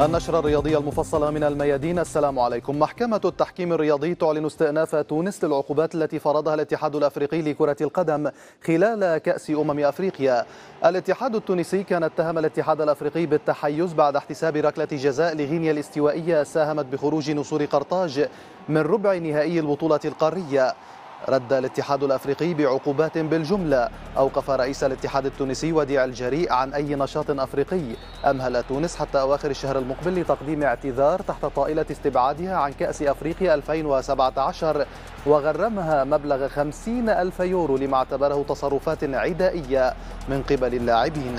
النشرة الرياضية المفصلة من الميادين السلام عليكم محكمة التحكيم الرياضي تعلن استئناف تونس للعقوبات التي فرضها الاتحاد الأفريقي لكرة القدم خلال كأس أمم أفريقيا الاتحاد التونسي كان اتهم الاتحاد الأفريقي بالتحيز بعد احتساب ركلة جزاء لغينيا الاستوائية ساهمت بخروج نصور قرطاج من ربع نهائي البطولة القارية رد الاتحاد الافريقي بعقوبات بالجمله اوقف رئيس الاتحاد التونسي وديع الجريء عن اي نشاط افريقي امهل تونس حتى اواخر الشهر المقبل لتقديم اعتذار تحت طائله استبعادها عن كاس افريقيا 2017 وغرمها مبلغ 50 الف يورو لما اعتبره تصرفات عدائيه من قبل اللاعبين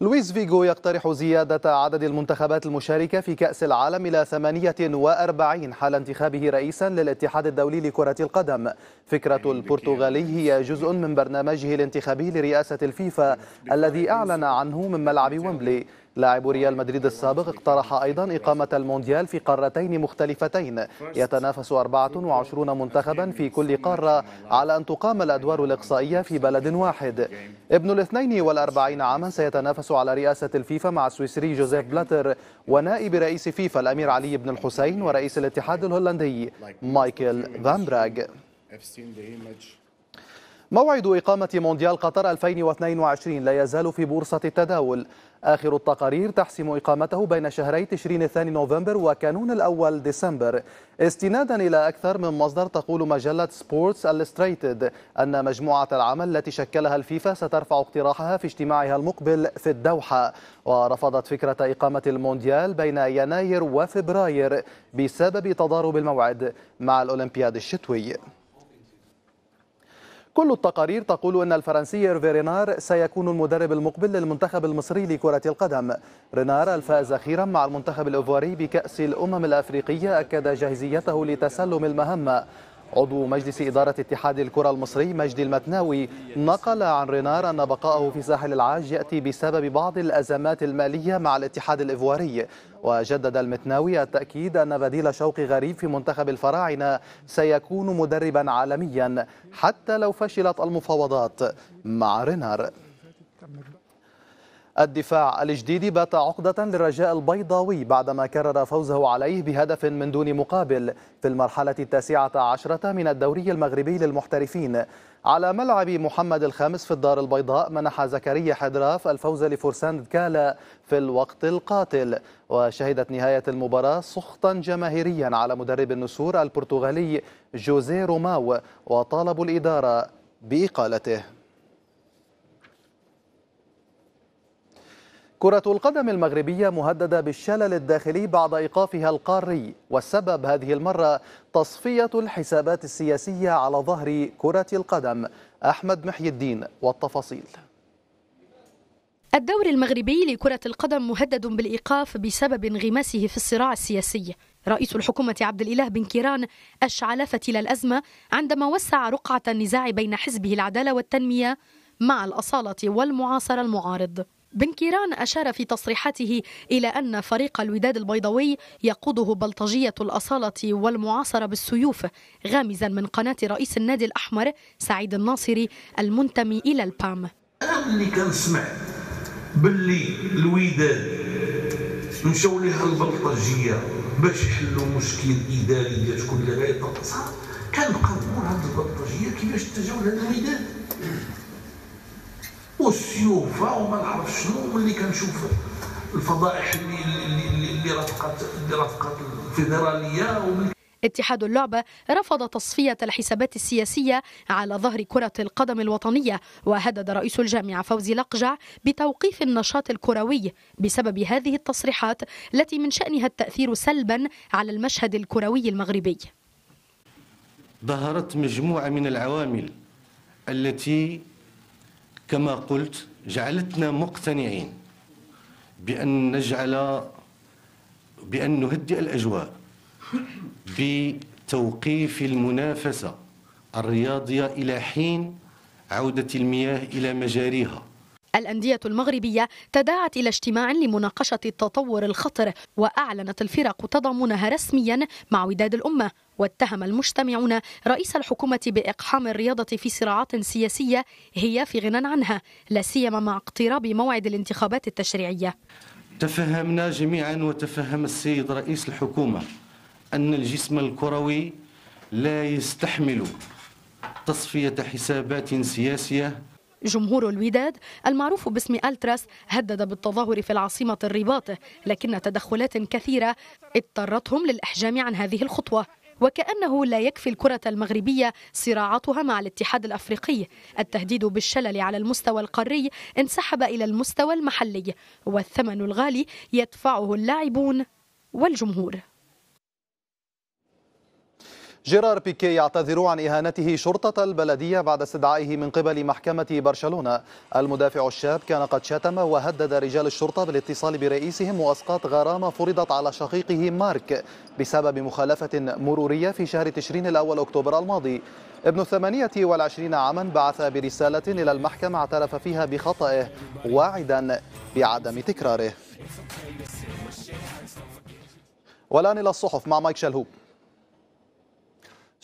لويس فيغو يقترح زيادة عدد المنتخبات المشاركة في كأس العالم إلى 48 حال انتخابه رئيسا للاتحاد الدولي لكرة القدم فكرة يعني البرتغالي هي يعني جزء من برنامجه الانتخابي لرئاسة الفيفا يعني الذي أعلن عنه من ملعب ويمبلي لاعب ريال مدريد السابق اقترح أيضا إقامة المونديال في قارتين مختلفتين يتنافس 24 منتخبا في كل قارة على أن تقام الأدوار الإقصائية في بلد واحد ابن الاثنين والأربعين عاما سيتنافس على رئاسة الفيفا مع السويسري جوزيف بلاتر ونائب رئيس فيفا الأمير علي بن الحسين ورئيس الاتحاد الهولندي مايكل فان براغ موعد إقامة مونديال قطر 2022 لا يزال في بورصة التداول آخر التقارير تحسم إقامته بين شهري تشرين الثاني نوفمبر وكانون الأول ديسمبر استنادا إلى أكثر من مصدر تقول مجلة سبورتس الستريتد أن مجموعة العمل التي شكلها الفيفا سترفع اقتراحها في اجتماعها المقبل في الدوحة ورفضت فكرة إقامة المونديال بين يناير وفبراير بسبب تضارب الموعد مع الأولمبياد الشتوي كل التقارير تقول أن الفرنسي إيرفي رينار سيكون المدرب المقبل للمنتخب المصري لكرة القدم رينار الفائز أخيرا مع المنتخب الإيفواري بكأس الأمم الأفريقية أكد جاهزيته لتسلم المهمة عضو مجلس إدارة اتحاد الكرة المصري مجدي المتناوي نقل عن رينار أن بقائه في ساحل العاج يأتي بسبب بعض الأزمات المالية مع الاتحاد الإيفواري وجدد المتناوي التأكيد أن بديل شوقي غريب في منتخب الفراعنة سيكون مدربا عالميا حتى لو فشلت المفاوضات مع رينار الدفاع الجديد بات عقدة للرجاء البيضاوي بعدما كرر فوزه عليه بهدف من دون مقابل في المرحلة التاسعة عشرة من الدوري المغربي للمحترفين على ملعب محمد الخامس في الدار البيضاء منح زكريا حدراف الفوز لفرسان دكالا في الوقت القاتل وشهدت نهاية المباراة سخطا جماهيريا على مدرب النسور البرتغالي جوزيه روماو وطالبوا الإدارة بإقالته كرة القدم المغربية مهددة بالشلل الداخلي بعد إيقافها القاري والسبب هذه المرة تصفية الحسابات السياسية على ظهر كرة القدم أحمد محي الدين والتفاصيل الدوري المغربي لكرة القدم مهدد بالإيقاف بسبب انغماسه في الصراع السياسي رئيس الحكومة عبد الإله بن كيران أشعل فتيل الأزمة عندما وسع رقعة النزاع بين حزبه العدالة والتنمية مع الأصالة والمعاصر المعارض بن كيران أشار في تصريحاته إلى أن فريق الوداد البيضاوي يقوده بلطجية الأصالة والمعاصرة بالسيوف غامزا من قناة رئيس النادي الأحمر سعيد الناصري المنتمي إلى البام أنا ملي كنسمع باللي الوداد مشاو ليها البلطجية باش يحلوا مشكل إداري ديال شكون اللي كان كنبقى نقول هاد البلطجية كيفاش تجاوز هاد الوداد والسيوف وما نعرف شنو اللي كنشوف الفضائح اللي اللي اللي رافقت اللي رافقت الفيدراليه ومن اتحاد اللعبة رفض تصفية الحسابات السياسية على ظهر كرة القدم الوطنية وهدد رئيس الجامعة فوزي لقجع بتوقيف النشاط الكروي بسبب هذه التصريحات التي من شأنها التأثير سلبا على المشهد الكروي المغربي ظهرت مجموعة من العوامل التي كما قلت جعلتنا مقتنعين بأن نجعل بأن نهدئ الأجواء بتوقيف المنافسة الرياضية إلى حين عودة المياه إلى مجاريها الأندية المغربية تداعت إلى اجتماع لمناقشة التطور الخطر وأعلنت الفرق تضامنها رسميا مع وداد الأمة واتهم المجتمعون رئيس الحكومة بإقحام الرياضة في صراعات سياسية هي في غنى عنها لا سيما مع اقتراب موعد الانتخابات التشريعية تفهمنا جميعا وتفهم السيد رئيس الحكومة أن الجسم الكروي لا يستحمل تصفية حسابات سياسية جمهور الوداد المعروف باسم ألتراس هدد بالتظاهر في العاصمة الرباط لكن تدخلات كثيرة اضطرتهم للإحجام عن هذه الخطوة وكأنه لا يكفي الكرة المغربية صراعاتها مع الاتحاد الأفريقي التهديد بالشلل على المستوى القاري انسحب إلى المستوى المحلي والثمن الغالي يدفعه اللاعبون والجمهور جيرار بيكي يعتذر عن إهانته شرطة البلدية بعد استدعائه من قبل محكمة برشلونة المدافع الشاب كان قد شتم وهدد رجال الشرطة بالاتصال برئيسهم وأسقاط غرامة فرضت على شقيقه مارك بسبب مخالفة مرورية في شهر تشرين الأول أكتوبر الماضي ابن الثمانية والعشرين عاما بعث برسالة إلى المحكمة اعترف فيها بخطئه واعدا بعدم تكراره والآن إلى الصحف مع مايك شلهوب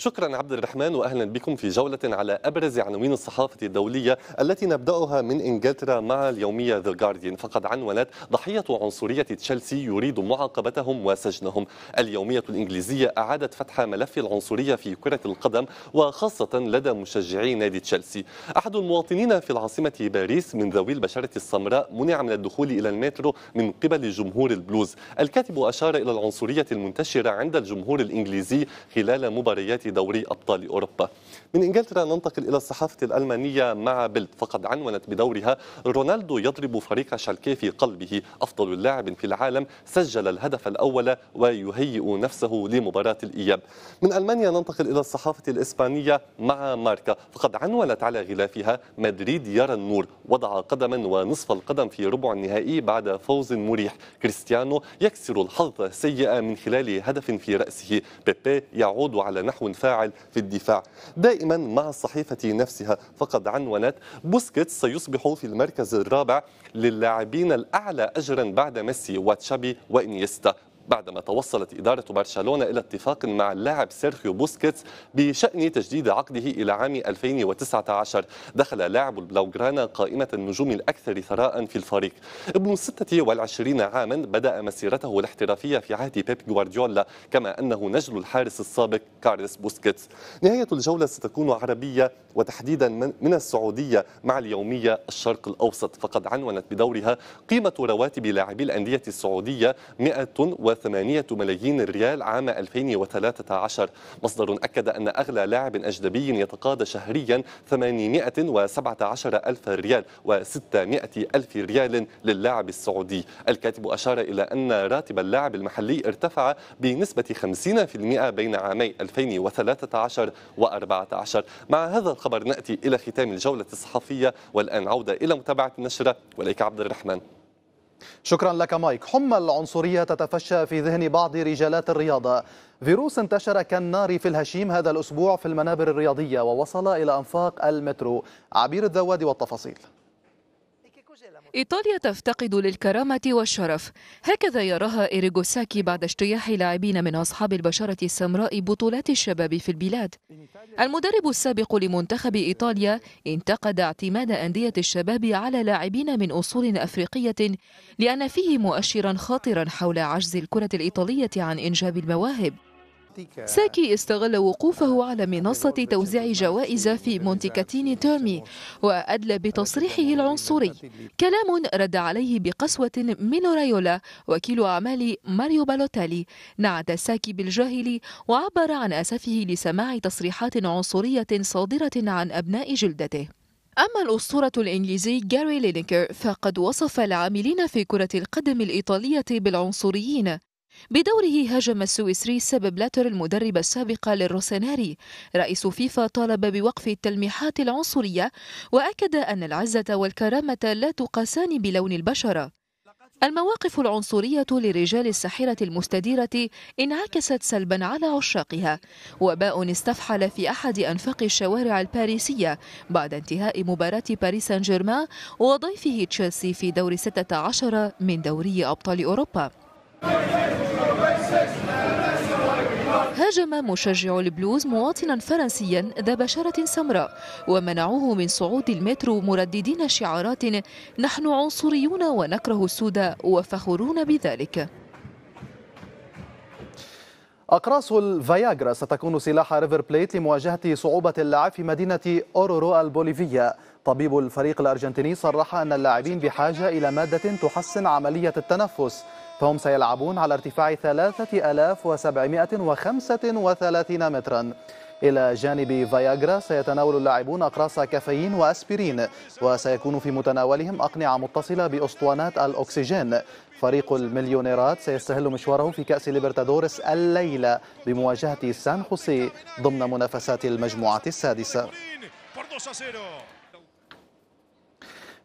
شكرا عبد الرحمن واهلا بكم في جوله على ابرز عناوين الصحافه الدوليه التي نبداها من انجلترا مع اليوميه ذا جارديان فقد عنونت ضحيه عنصريه تشيلسي يريد معاقبتهم وسجنهم. اليوميه الانجليزيه اعادت فتح ملف العنصريه في كره القدم وخاصه لدى مشجعي نادي تشيلسي. احد المواطنين في العاصمه باريس من ذوي البشره السمراء منع من الدخول الى المترو من قبل جمهور البلوز. الكاتب اشار الى العنصريه المنتشره عند الجمهور الانجليزي خلال مباريات في دوري أبطال أوروبا من إنجلترا ننتقل إلى الصحافة الألمانية مع بيلد فقد عنونت بدورها رونالدو يضرب فريق شالكي في قلبه أفضل لاعب في العالم سجل الهدف الأول ويهيئ نفسه لمباراة الإياب من ألمانيا ننتقل إلى الصحافة الإسبانية مع ماركا فقد عنونت على غلافها مدريد يرى النور وضع قدما ونصف القدم في ربع النهائي بعد فوز مريح كريستيانو يكسر الحظ السيئة من خلال هدف في رأسه بيبي يعود على نحو المتفاعل في الدفاع دائما مع الصحيفة نفسها فقد عنونت بوسكيتس سيصبح في المركز الرابع للاعبين الأعلى أجرا بعد ميسي وتشابي وإنيستا بعدما توصلت إدارة برشلونة إلى اتفاق مع اللاعب سيرخيو بوسكيتس بشأن تجديد عقده إلى عام 2019 دخل لاعب البلاوغرانا قائمة النجوم الأكثر ثراء في الفريق ابن 26 عاما بدأ مسيرته الاحترافية في عهد بيب غوارديولا كما أنه نجل الحارس السابق كارلس بوسكيتس نهاية الجولة ستكون عربية وتحديدا من السعودية مع اليومية الشرق الأوسط فقد عنونت بدورها قيمة رواتب لاعبي الأندية السعودية 100 8 ملايين ريال عام 2013 مصدر أكد أن أغلى لاعب أجنبي يتقاضى شهريا 817 ألف ريال و600 ألف ريال للاعب السعودي الكاتب أشار إلى أن راتب اللاعب المحلي ارتفع بنسبة 50% بين عامي 2013 و14 مع هذا الخبر نأتي إلى ختام الجولة الصحفية والآن عودة إلى متابعة النشرة وليك عبد الرحمن شكرا لك مايك حمى العنصرية تتفشى في ذهن بعض رجالات الرياضة فيروس انتشر كالنار في الهشيم هذا الأسبوع في المنابر الرياضية ووصل إلى أنفاق المترو عبير الذوادي والتفاصيل إيطاليا تفتقد للكرامة والشرف هكذا يراها إيريغوساكي بعد اجتياح لاعبين من أصحاب البشرة السمراء بطولات الشباب في البلاد المدرب السابق لمنتخب إيطاليا انتقد اعتماد أندية الشباب على لاعبين من أصول أفريقية لأن فيه مؤشرا خاطرا حول عجز الكرة الإيطالية عن إنجاب المواهب ساكي استغل وقوفه على منصة توزيع جوائز في مونتيكاتين تيرمي وأدلى بتصريحه العنصري كلام رد عليه بقسوة من رايولا وكيل أعمال ماريو بالوتالي نعت ساكي بالجاهل وعبر عن أسفه لسماع تصريحات عنصرية صادرة عن أبناء جلدته أما الأسطورة الإنجليزي جاري لينكر فقد وصف العاملين في كرة القدم الإيطالية بالعنصريين بدوره هاجم السويسري سيب بلاتر المدرب السابق للروسيناري رئيس فيفا طالب بوقف التلميحات العنصرية وأكد أن العزة والكرامة لا تقاسان بلون البشرة المواقف العنصرية لرجال الساحرة المستديرة انعكست سلبا على عشاقها وباء استفحل في أحد أنفاق الشوارع الباريسية بعد انتهاء مباراة باريس سان جيرمان وضيفه تشيلسي في دور 16 من دوري أبطال أوروبا هاجم مشجع البلوز مواطنا فرنسيا ذا بشرة سمراء ومنعوه من صعود المترو مرددين شعارات نحن عنصريون ونكره السود وفخورون بذلك أقراص الفياغرا ستكون سلاح ريفر بليت لمواجهة صعوبة اللعب في مدينة أورورو البوليفية طبيب الفريق الأرجنتيني صرح أن اللاعبين بحاجة إلى مادة تحسن عملية التنفس فهم سيلعبون على ارتفاع 3735 مترا إلى جانب فياجرا سيتناول اللاعبون أقراص كافيين وأسبرين وسيكون في متناولهم أقنعة متصلة بأسطوانات الأكسجين فريق المليونيرات سيستهل مشواره في كأس ليبرتادورس الليلة بمواجهة سان خوسي ضمن منافسات المجموعة السادسة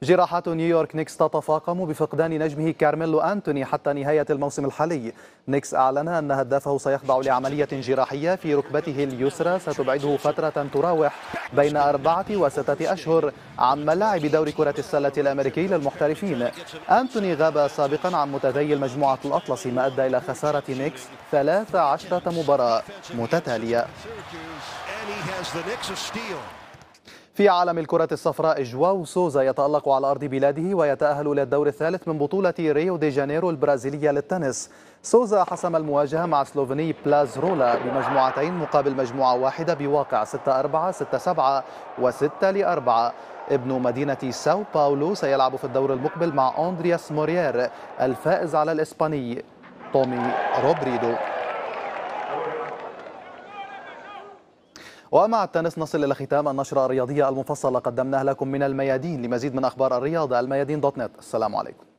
جراحات نيويورك نيكس تتفاقم بفقدان نجمه كارميلو أنتوني حتى نهاية الموسم الحالي نيكس أعلن أن هدافه سيخضع لعملية جراحية في ركبته اليسرى ستبعده فترة تراوح بين أربعة وستة أشهر عن ملاعب دور كرة السلة الأمريكي للمحترفين أنتوني غاب سابقا عن متدي المجموعة الأطلس ما أدى إلى خسارة نيكس 13 مباراة متتالية في عالم الكرة الصفراء جواو سوزا يتألق على أرض بلاده ويتأهل إلى الدور الثالث من بطولة ريو دي جانيرو البرازيلية للتنس سوزا حسم المواجهة مع سلوفيني بلازرولا بمجموعتين مقابل مجموعة واحدة بواقع 6-4 6-7 و6-4 ابن مدينة ساو باولو سيلعب في الدور المقبل مع أندرياس مورير الفائز على الإسباني تومي روبريدو ومع التنس نصل إلى ختام النشرة الرياضية المفصلة قدمناها لكم من الميادين لمزيد من أخبار الرياضة الميادين دوت نت السلام عليكم